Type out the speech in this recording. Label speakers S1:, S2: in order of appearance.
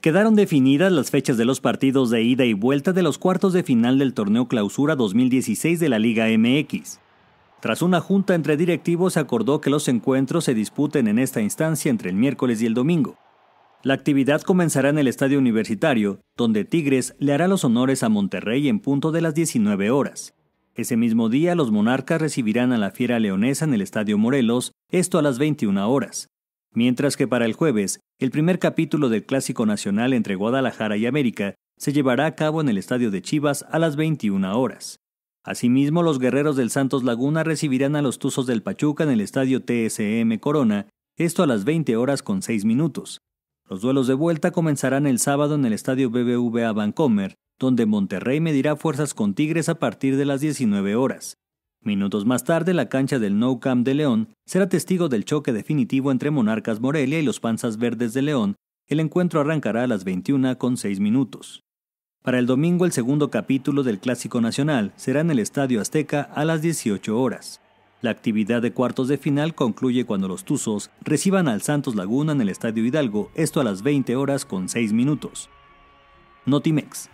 S1: Quedaron definidas las fechas de los partidos de ida y vuelta de los cuartos de final del torneo Clausura 2016 de la Liga MX. Tras una junta entre directivos se acordó que los encuentros se disputen en esta instancia entre el miércoles y el domingo. La actividad comenzará en el Estadio Universitario, donde Tigres le hará los honores a Monterrey en punto de las 19 horas. Ese mismo día los monarcas recibirán a la Fiera Leonesa en el Estadio Morelos, esto a las 21 horas. Mientras que para el jueves, el primer capítulo del Clásico Nacional entre Guadalajara y América se llevará a cabo en el Estadio de Chivas a las 21 horas. Asimismo, los guerreros del Santos Laguna recibirán a los Tuzos del Pachuca en el Estadio TSM Corona, esto a las 20 horas con 6 minutos. Los duelos de vuelta comenzarán el sábado en el Estadio BBVA Vancomer, donde Monterrey medirá fuerzas con Tigres a partir de las 19 horas. Minutos más tarde, la cancha del No Camp de León será testigo del choque definitivo entre Monarcas Morelia y los Panzas Verdes de León. El encuentro arrancará a las 21 con 6 minutos. Para el domingo, el segundo capítulo del Clásico Nacional será en el Estadio Azteca a las 18 horas. La actividad de cuartos de final concluye cuando los Tuzos reciban al Santos Laguna en el Estadio Hidalgo, esto a las 20 horas con 6 minutos. Notimex,